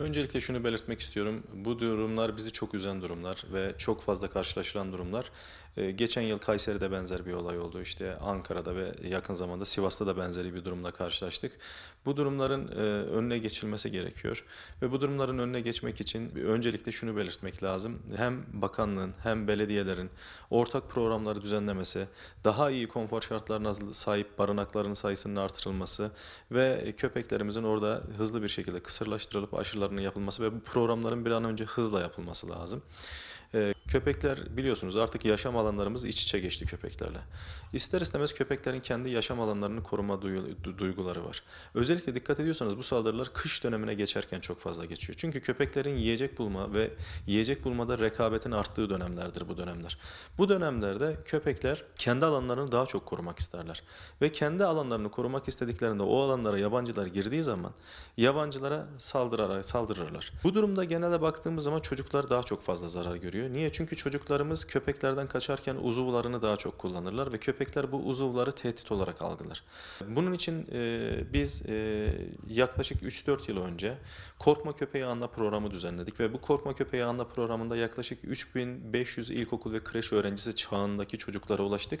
Öncelikle şunu belirtmek istiyorum. Bu durumlar bizi çok üzen durumlar ve çok fazla karşılaşılan durumlar. Ee, geçen yıl Kayseri'de benzer bir olay oldu. İşte Ankara'da ve yakın zamanda Sivas'ta da benzeri bir durumla karşılaştık. Bu durumların e, önüne geçilmesi gerekiyor. Ve bu durumların önüne geçmek için öncelikle şunu belirtmek lazım. Hem bakanlığın hem belediyelerin ortak programları düzenlemesi, daha iyi konfor şartlarına sahip barınakların sayısının artırılması ve köpeklerimizin orada hızlı bir şekilde kısırlaştırılıp aşılar programlarının yapılması ve bu programların bir an önce hızla yapılması lazım. E, köpekler biliyorsunuz artık yaşam alanlarımız iç içe geçti köpeklerle. İster istemez köpeklerin kendi yaşam alanlarını koruma duyguları var. Özellikle dikkat ediyorsanız bu saldırılar kış dönemine geçerken çok fazla geçiyor. Çünkü köpeklerin yiyecek bulma ve yiyecek bulmada rekabetin arttığı dönemlerdir bu dönemler. Bu dönemlerde köpekler kendi alanlarını daha çok korumak isterler. Ve kendi alanlarını korumak istediklerinde o alanlara yabancılar girdiği zaman yabancılara saldırarak saldırırlar. Bu durumda genelde baktığımız zaman çocuklar daha çok fazla zarar görüyor gerekiyor. Niye? Çünkü çocuklarımız köpeklerden kaçarken uzuvlarını daha çok kullanırlar ve köpekler bu uzuvları tehdit olarak algılar. Bunun için e, biz e, yaklaşık 3-4 yıl önce Korkma Köpeği Anla programı düzenledik ve bu Korkma Köpeği Anla programında yaklaşık 3500 ilkokul ve kreş öğrencisi çağındaki çocuklara ulaştık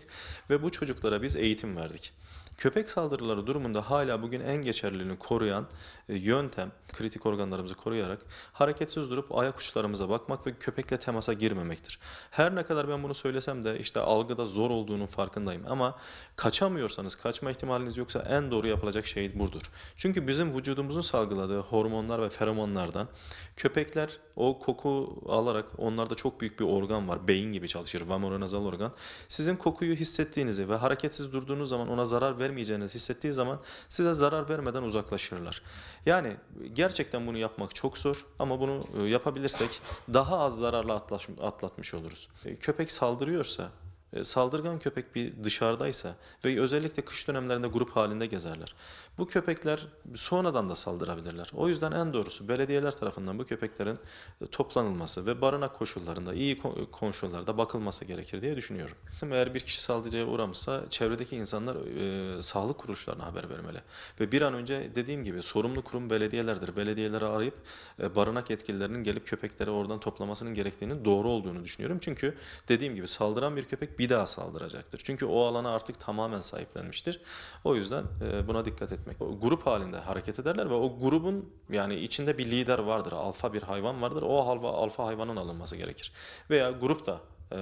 ve bu çocuklara biz eğitim verdik. Köpek saldırıları durumunda hala bugün en geçerliliğini koruyan e, yöntem kritik organlarımızı koruyarak hareketsiz durup ayak uçlarımıza bakmak ve köpekle temasa takasa girmemektir. Her ne kadar ben bunu söylesem de işte algıda zor olduğunun farkındayım ama kaçamıyorsanız, kaçma ihtimaliniz yoksa en doğru yapılacak şey budur. Çünkü bizim vücudumuzun salgıladığı hormonlar ve feromonlardan köpekler o koku alarak onlarda çok büyük bir organ var. Beyin gibi çalışır vamoronazal organ. Sizin kokuyu hissettiğinizi ve hareketsiz durduğunuz zaman ona zarar vermeyeceğinizi hissettiği zaman size zarar vermeden uzaklaşırlar. Yani gerçekten bunu yapmak çok zor ama bunu e, yapabilirsek daha az zararla atlatmış oluruz. E, köpek saldırıyorsa e, saldırgan köpek bir dışarıdaysa ve özellikle kış dönemlerinde grup halinde gezerler. Bu köpekler sonradan da saldırabilirler. O yüzden en doğrusu belediyeler tarafından bu köpeklerin e, toplanılması ve barınak koşullarında, iyi koşullarda bakılması gerekir diye düşünüyorum. Eğer bir kişi saldırıya uğramışsa çevredeki insanlar e, sağlık kuruluşlarına haber vermeli. Ve bir an önce dediğim gibi sorumlu kurum belediyelerdir. Belediyeleri arayıp e, barınak yetkililerinin gelip köpekleri oradan toplamasının gerektiğini doğru olduğunu düşünüyorum. Çünkü dediğim gibi saldıran bir köpek bir daha saldıracaktır. Çünkü o alana artık tamamen sahiplenmiştir. O yüzden e, buna dikkat etmek. O grup halinde hareket ederler ve o grubun yani içinde bir lider vardır. Alfa bir hayvan vardır. O alfa, alfa hayvanın alınması gerekir. Veya grup da e,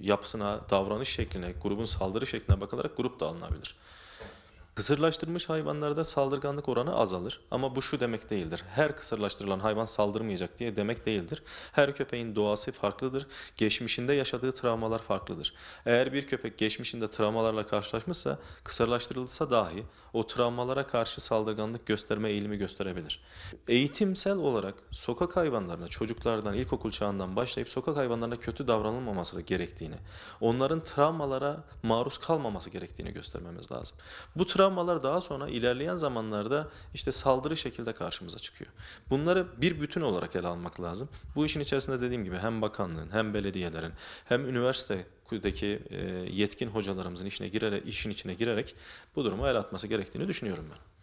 yapısına, davranış şekline, grubun saldırı şekline bakılarak grup da alınabilir. Kısırlaştırmış hayvanlarda saldırganlık oranı azalır ama bu şu demek değildir. Her kısırlaştırılan hayvan saldırmayacak diye demek değildir. Her köpeğin doğası farklıdır. Geçmişinde yaşadığı travmalar farklıdır. Eğer bir köpek geçmişinde travmalarla karşılaşmışsa kısırlaştırılsa dahi o travmalara karşı saldırganlık gösterme eğilimi gösterebilir. Eğitimsel olarak sokak hayvanlarına çocuklardan ilkokul çağından başlayıp sokak hayvanlarına kötü davranılmaması gerektiğini, onların travmalara maruz kalmaması gerektiğini göstermemiz lazım. Bu travma travmalar daha sonra ilerleyen zamanlarda işte saldırı şekilde karşımıza çıkıyor. Bunları bir bütün olarak ele almak lazım. Bu işin içerisinde dediğim gibi hem bakanlığın hem belediyelerin hem üniversite deki e, yetkin hocalarımızın işine girerek, işin içine girerek bu duruma el atması gerektiğini düşünüyorum ben.